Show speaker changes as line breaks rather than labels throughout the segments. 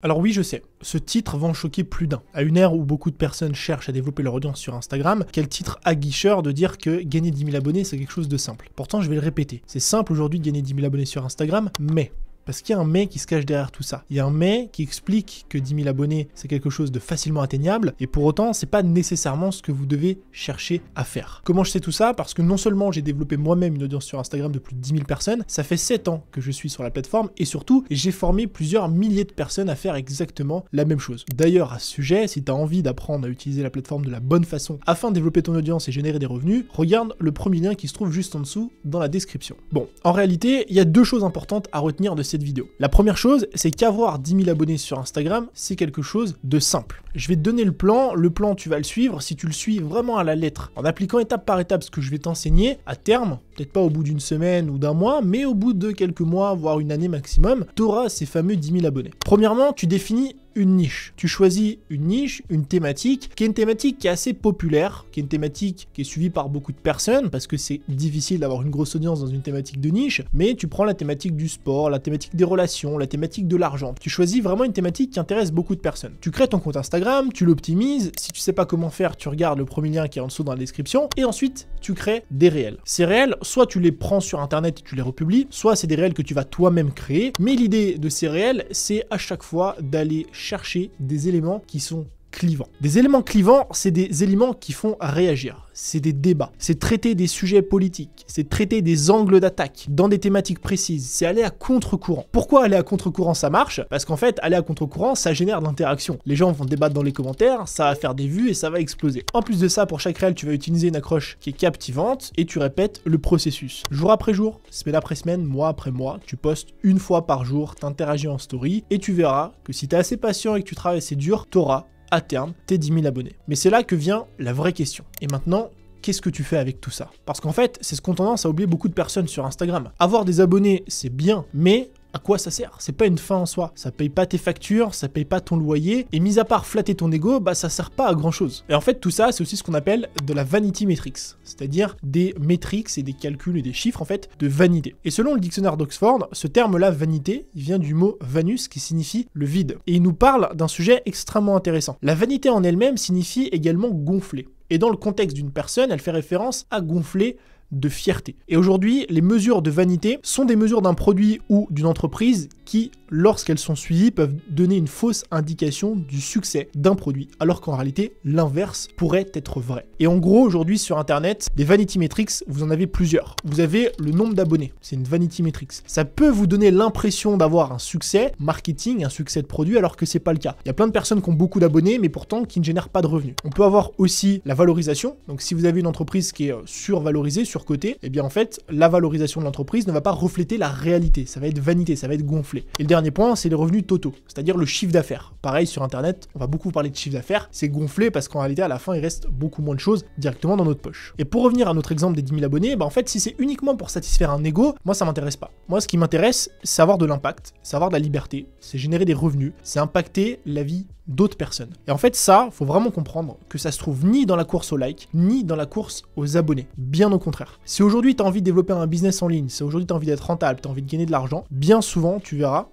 Alors oui, je sais, ce titre va en choquer plus d'un. À une ère où beaucoup de personnes cherchent à développer leur audience sur Instagram, quel titre aguicheur de dire que gagner 10 000 abonnés c'est quelque chose de simple. Pourtant, je vais le répéter, c'est simple aujourd'hui de gagner 10 000 abonnés sur Instagram, mais parce qu'il y a un mais qui se cache derrière tout ça. Il y a un mais qui explique que 10 000 abonnés, c'est quelque chose de facilement atteignable, et pour autant, c'est pas nécessairement ce que vous devez chercher à faire. Comment je sais tout ça Parce que non seulement j'ai développé moi-même une audience sur Instagram de plus de 10 000 personnes, ça fait 7 ans que je suis sur la plateforme, et surtout, j'ai formé plusieurs milliers de personnes à faire exactement la même chose. D'ailleurs, à ce sujet, si tu as envie d'apprendre à utiliser la plateforme de la bonne façon afin de développer ton audience et générer des revenus, regarde le premier lien qui se trouve juste en dessous dans la description. Bon, en réalité, il y a deux choses importantes à retenir de ces vidéo. La première chose, c'est qu'avoir 10 000 abonnés sur Instagram, c'est quelque chose de simple. Je vais te donner le plan, le plan tu vas le suivre, si tu le suis vraiment à la lettre, en appliquant étape par étape ce que je vais t'enseigner, à terme, peut-être pas au bout d'une semaine ou d'un mois, mais au bout de quelques mois, voire une année maximum, tu auras ces fameux 10 000 abonnés. Premièrement, tu définis une niche. Tu choisis une niche, une thématique, qui est une thématique qui est assez populaire, qui est une thématique qui est suivie par beaucoup de personnes, parce que c'est difficile d'avoir une grosse audience dans une thématique de niche, mais tu prends la thématique du sport, la thématique des relations, la thématique de l'argent. Tu choisis vraiment une thématique qui intéresse beaucoup de personnes. Tu crées ton compte Instagram, tu l'optimises, si tu sais pas comment faire, tu regardes le premier lien qui est en dessous dans la description, et ensuite tu crées des réels. Ces réels, soit tu les prends sur internet et tu les republies, soit c'est des réels que tu vas toi-même créer, mais l'idée de ces réels, c'est à chaque fois d'aller chercher des éléments qui sont clivant Des éléments clivants, c'est des éléments qui font réagir, c'est des débats, c'est traiter des sujets politiques, c'est traiter des angles d'attaque dans des thématiques précises, c'est aller à contre-courant. Pourquoi aller à contre-courant ça marche Parce qu'en fait, aller à contre-courant, ça génère de l'interaction. Les gens vont débattre dans les commentaires, ça va faire des vues et ça va exploser. En plus de ça, pour chaque réel, tu vas utiliser une accroche qui est captivante et tu répètes le processus. Jour après jour, semaine après semaine, mois après mois, tu postes une fois par jour, t'interagis en story et tu verras que si t'es assez patient et que tu travailles assez dur, t'auras à terme tes 10 000 abonnés. Mais c'est là que vient la vraie question. Et maintenant, qu'est-ce que tu fais avec tout ça Parce qu'en fait, c'est ce qu'ont tendance à oublier beaucoup de personnes sur Instagram. Avoir des abonnés, c'est bien, mais à quoi ça sert C'est pas une fin en soi. Ça paye pas tes factures, ça paye pas ton loyer, et mis à part flatter ton ego, bah ça sert pas à grand chose. Et en fait, tout ça, c'est aussi ce qu'on appelle de la vanity matrix, c'est-à-dire des métriques et des calculs et des chiffres en fait de vanité. Et selon le dictionnaire d'Oxford, ce terme-là, vanité, il vient du mot vanus qui signifie le vide. Et il nous parle d'un sujet extrêmement intéressant. La vanité en elle-même signifie également gonfler. Et dans le contexte d'une personne, elle fait référence à gonfler de fierté. Et aujourd'hui, les mesures de vanité sont des mesures d'un produit ou d'une entreprise qui, lorsqu'elles sont suivies, peuvent donner une fausse indication du succès d'un produit, alors qu'en réalité, l'inverse pourrait être vrai. Et en gros, aujourd'hui sur Internet, des vanity metrics, vous en avez plusieurs. Vous avez le nombre d'abonnés, c'est une vanity metrics. Ça peut vous donner l'impression d'avoir un succès marketing, un succès de produit, alors que c'est pas le cas. Il y a plein de personnes qui ont beaucoup d'abonnés, mais pourtant qui ne génèrent pas de revenus. On peut avoir aussi la valorisation. Donc si vous avez une entreprise qui est survalorisée, sur côté, et eh bien en fait, la valorisation de l'entreprise ne va pas refléter la réalité, ça va être vanité, ça va être gonflé. Et le dernier point, c'est les revenus totaux, c'est-à-dire le chiffre d'affaires. Pareil, sur Internet, on va beaucoup parler de chiffre d'affaires, c'est gonflé parce qu'en réalité, à la fin, il reste beaucoup moins de choses directement dans notre poche. Et pour revenir à notre exemple des 10 000 abonnés, bah en fait, si c'est uniquement pour satisfaire un ego, moi, ça m'intéresse pas. Moi, ce qui m'intéresse, c'est avoir de l'impact, c'est avoir de la liberté, c'est générer des revenus, c'est impacter la vie d'autres personnes. Et en fait, ça, faut vraiment comprendre que ça se trouve ni dans la course au likes, ni dans la course aux abonnés. Bien au contraire. Si aujourd'hui tu as envie de développer un business en ligne, si aujourd'hui tu as envie d'être rentable, tu as envie de gagner de l'argent, bien souvent, tu verras,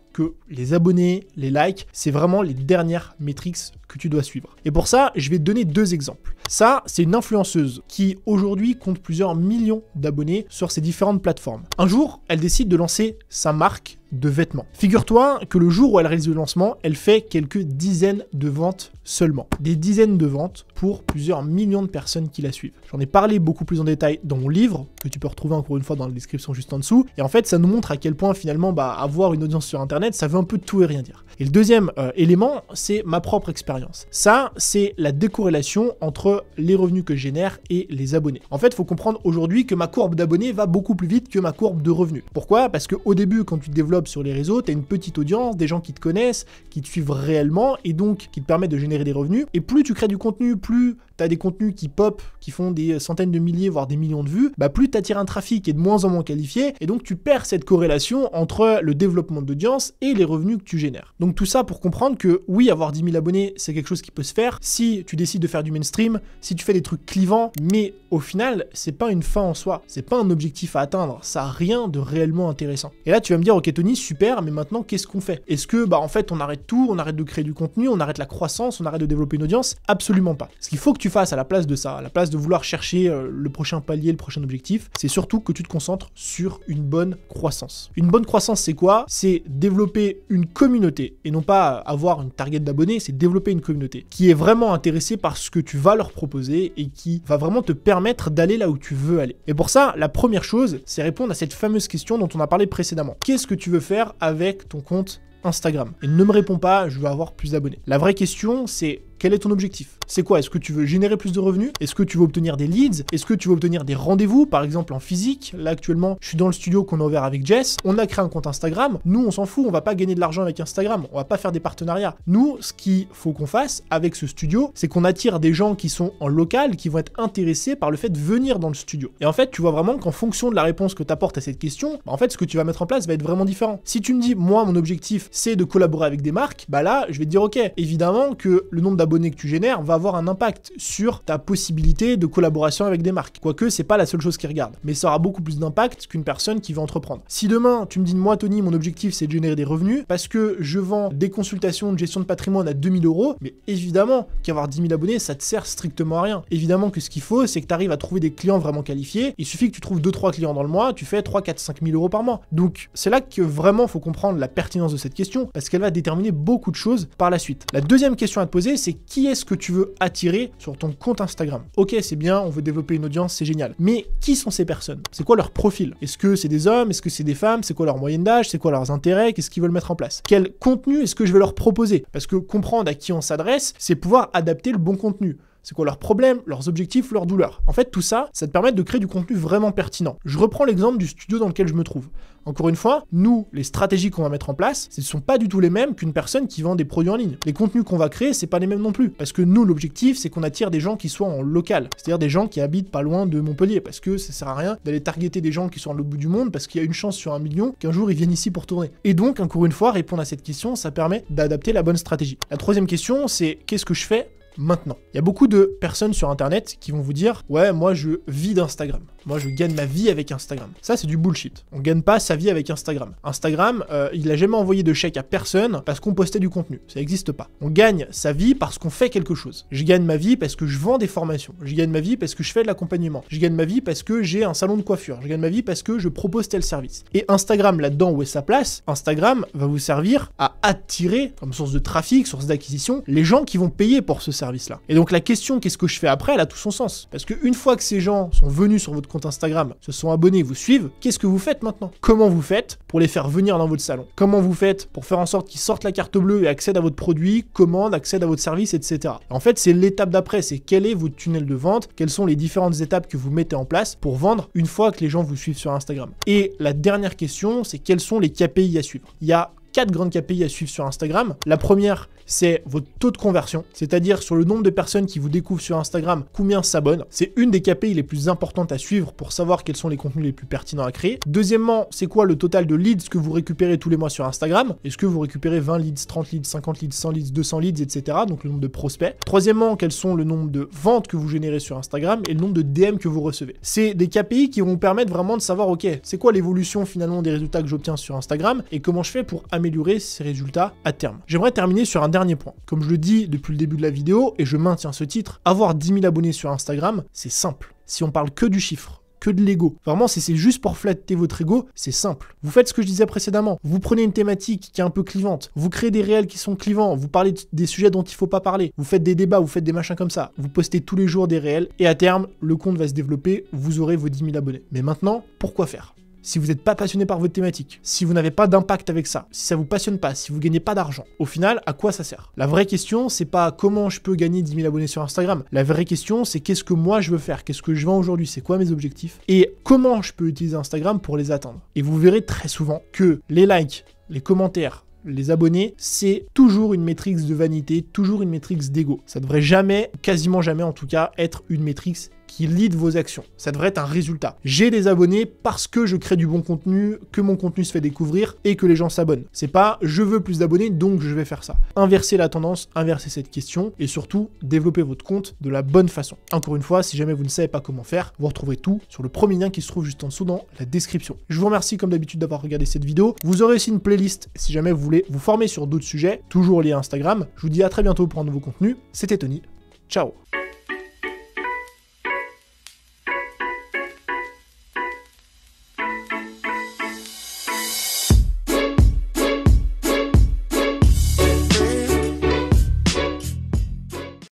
les abonnés, les likes, c'est vraiment les dernières métriques que tu dois suivre. Et pour ça, je vais te donner deux exemples. Ça, c'est une influenceuse qui aujourd'hui compte plusieurs millions d'abonnés sur ses différentes plateformes. Un jour, elle décide de lancer sa marque de vêtements. Figure-toi que le jour où elle réalise le lancement, elle fait quelques dizaines de ventes seulement. Des dizaines de ventes pour plusieurs millions de personnes qui la suivent. J'en ai parlé beaucoup plus en détail dans mon livre, que tu peux retrouver encore une fois dans la description juste en dessous. Et en fait, ça nous montre à quel point finalement, bah, avoir une audience sur Internet, ça veut un peu tout et rien dire. Et le deuxième euh, élément, c'est ma propre expérience. Ça, c'est la décorrélation entre les revenus que je génère et les abonnés. En fait, il faut comprendre aujourd'hui que ma courbe d'abonnés va beaucoup plus vite que ma courbe de revenus. Pourquoi Parce qu'au début, quand tu développes sur les réseaux, tu as une petite audience, des gens qui te connaissent, qui te suivent réellement et donc qui te permettent de générer des revenus. Et plus tu crées du contenu, plus t'as des contenus qui pop, qui font des centaines de milliers, voire des millions de vues, bah plus t'attires un trafic qui est de moins en moins qualifié, et donc tu perds cette corrélation entre le développement d'audience et les revenus que tu génères. Donc tout ça pour comprendre que oui, avoir 10 000 abonnés, c'est quelque chose qui peut se faire si tu décides de faire du mainstream, si tu fais des trucs clivants, mais au final, c'est pas une fin en soi, c'est pas un objectif à atteindre, ça n'a rien de réellement intéressant. Et là, tu vas me dire, ok Tony, super, mais maintenant qu'est-ce qu'on fait Est-ce que bah en fait on arrête tout, on arrête de créer du contenu, on arrête la croissance, on arrête de développer une audience Absolument pas. Ce qu'il faut que tu fasses à la place de ça, à la place de vouloir chercher euh, le prochain palier, le prochain objectif, c'est surtout que tu te concentres sur une bonne croissance. Une bonne croissance, c'est quoi C'est développer une communauté et non pas avoir une target d'abonnés, c'est développer une communauté qui est vraiment intéressée par ce que tu vas leur proposer et qui va vraiment te permettre d'aller là où tu veux aller. Et pour ça, la première chose, c'est répondre à cette fameuse question dont on a parlé précédemment. Qu'est-ce que tu veux faire avec ton compte Instagram. Et ne me réponds pas, je veux avoir plus d'abonnés. La vraie question, c'est quel est ton objectif C'est quoi Est-ce que tu veux générer plus de revenus Est-ce que tu veux obtenir des leads Est-ce que tu veux obtenir des rendez-vous, par exemple en physique Là actuellement, je suis dans le studio qu'on a ouvert avec Jess. On a créé un compte Instagram. Nous, on s'en fout, on va pas gagner de l'argent avec Instagram. On va pas faire des partenariats. Nous, ce qu'il faut qu'on fasse avec ce studio, c'est qu'on attire des gens qui sont en local, qui vont être intéressés par le fait de venir dans le studio. Et en fait, tu vois vraiment qu'en fonction de la réponse que tu apportes à cette question, bah, en fait, ce que tu vas mettre en place va être vraiment différent. Si tu me dis, moi, mon objectif, c'est de collaborer avec des marques, bah là, je vais te dire, ok, évidemment que le nombre d'abonnés que tu génères va avoir un impact sur ta possibilité de collaboration avec des marques. Quoique, c'est pas la seule chose qui regarde, mais ça aura beaucoup plus d'impact qu'une personne qui va entreprendre. Si demain, tu me dis, moi, Tony, mon objectif, c'est de générer des revenus parce que je vends des consultations de gestion de patrimoine à 2000 euros, mais évidemment qu'avoir 10 000 abonnés, ça te sert strictement à rien. Évidemment que ce qu'il faut, c'est que tu arrives à trouver des clients vraiment qualifiés. Il suffit que tu trouves 2-3 clients dans le mois, tu fais 3, 4, 5 000 euros par mois. Donc, c'est là que vraiment faut comprendre la pertinence de cette question parce qu'elle va déterminer beaucoup de choses par la suite. La deuxième question à te poser, c'est qui est-ce que tu veux attirer sur ton compte Instagram. Ok, c'est bien, on veut développer une audience, c'est génial. Mais qui sont ces personnes C'est quoi leur profil Est-ce que c'est des hommes Est-ce que c'est des femmes C'est quoi leur moyenne d'âge C'est quoi leurs intérêts Qu'est-ce qu'ils veulent mettre en place Quel contenu est-ce que je vais leur proposer Parce que comprendre à qui on s'adresse, c'est pouvoir adapter le bon contenu. C'est quoi leurs problèmes, leurs objectifs, leurs douleurs En fait, tout ça, ça te permet de créer du contenu vraiment pertinent. Je reprends l'exemple du studio dans lequel je me trouve. Encore une fois, nous, les stratégies qu'on va mettre en place, ce ne sont pas du tout les mêmes qu'une personne qui vend des produits en ligne. Les contenus qu'on va créer, c'est pas les mêmes non plus. Parce que nous, l'objectif, c'est qu'on attire des gens qui soient en local. C'est-à-dire des gens qui habitent pas loin de Montpellier. Parce que ça sert à rien d'aller targeter des gens qui sont à l'autre bout du monde parce qu'il y a une chance sur un million qu'un jour ils viennent ici pour tourner. Et donc, encore une fois, répondre à cette question, ça permet d'adapter la bonne stratégie. La troisième question, c'est qu'est-ce que je fais maintenant. Il y a beaucoup de personnes sur Internet qui vont vous dire, ouais, moi je vis d'Instagram. Moi, je gagne ma vie avec Instagram. Ça, c'est du bullshit. On gagne pas sa vie avec Instagram. Instagram, euh, il a jamais envoyé de chèque à personne parce qu'on postait du contenu. Ça n'existe pas. On gagne sa vie parce qu'on fait quelque chose. Je gagne ma vie parce que je vends des formations. Je gagne ma vie parce que je fais de l'accompagnement. Je gagne ma vie parce que j'ai un salon de coiffure. Je gagne ma vie parce que je propose tel service. Et Instagram, là-dedans, où est sa place Instagram va vous servir à attirer, comme source de trafic, source d'acquisition, les gens qui vont payer pour ce service-là. Et donc, la question, qu'est-ce que je fais après, elle a tout son sens. Parce que une fois que ces gens sont venus sur votre Instagram, se sont abonnés, vous suivent, qu'est-ce que vous faites maintenant Comment vous faites pour les faire venir dans votre salon Comment vous faites pour faire en sorte qu'ils sortent la carte bleue et accèdent à votre produit, commandent, accèdent à votre service, etc. En fait, c'est l'étape d'après, c'est quel est votre tunnel de vente, quelles sont les différentes étapes que vous mettez en place pour vendre une fois que les gens vous suivent sur Instagram. Et la dernière question, c'est quels sont les KPI à suivre Il y a quatre grandes KPI à suivre sur Instagram. La première, c'est votre taux de conversion, c'est-à-dire sur le nombre de personnes qui vous découvrent sur Instagram, combien s'abonnent. C'est une des KPI les plus importantes à suivre pour savoir quels sont les contenus les plus pertinents à créer. Deuxièmement, c'est quoi le total de leads que vous récupérez tous les mois sur Instagram Est-ce que vous récupérez 20 leads, 30 leads, 50 leads, 100 leads, 200 leads, etc. Donc le nombre de prospects. Troisièmement, quels sont le nombre de ventes que vous générez sur Instagram et le nombre de DM que vous recevez. C'est des KPI qui vont vous permettre vraiment de savoir, ok, c'est quoi l'évolution finalement des résultats que j'obtiens sur Instagram et comment je fais pour améliorer ces résultats à terme. J'aimerais terminer sur un dernier point. Comme je le dis depuis le début de la vidéo, et je maintiens ce titre, avoir 10 000 abonnés sur Instagram, c'est simple. Si on parle que du chiffre, que de l'ego. Vraiment, si c'est juste pour flatter votre ego, c'est simple. Vous faites ce que je disais précédemment. Vous prenez une thématique qui est un peu clivante. Vous créez des réels qui sont clivants. Vous parlez des sujets dont il faut pas parler. Vous faites des débats, vous faites des machins comme ça. Vous postez tous les jours des réels. Et à terme, le compte va se développer. Vous aurez vos 10 000 abonnés. Mais maintenant, pourquoi faire si vous n'êtes pas passionné par votre thématique, si vous n'avez pas d'impact avec ça, si ça vous passionne pas, si vous gagnez pas d'argent, au final, à quoi ça sert La vraie question, c'est pas comment je peux gagner 10 000 abonnés sur Instagram. La vraie question, c'est qu'est-ce que moi je veux faire Qu'est-ce que je vends aujourd'hui C'est quoi mes objectifs Et comment je peux utiliser Instagram pour les atteindre Et vous verrez très souvent que les likes, les commentaires, les abonnés, c'est toujours une métrique de vanité, toujours une métrique d'ego. Ça ne devrait jamais, quasiment jamais en tout cas, être une métrique qui lead vos actions. Ça devrait être un résultat. J'ai des abonnés parce que je crée du bon contenu, que mon contenu se fait découvrir et que les gens s'abonnent. C'est pas je veux plus d'abonnés donc je vais faire ça. inverser la tendance, inverser cette question et surtout développer votre compte de la bonne façon. Encore une fois, si jamais vous ne savez pas comment faire, vous retrouverez tout sur le premier lien qui se trouve juste en dessous dans la description. Je vous remercie comme d'habitude d'avoir regardé cette vidéo. Vous aurez aussi une playlist si jamais vous voulez vous former sur d'autres sujets, toujours lié à Instagram. Je vous dis à très bientôt pour un nouveau contenu. C'était Tony. Ciao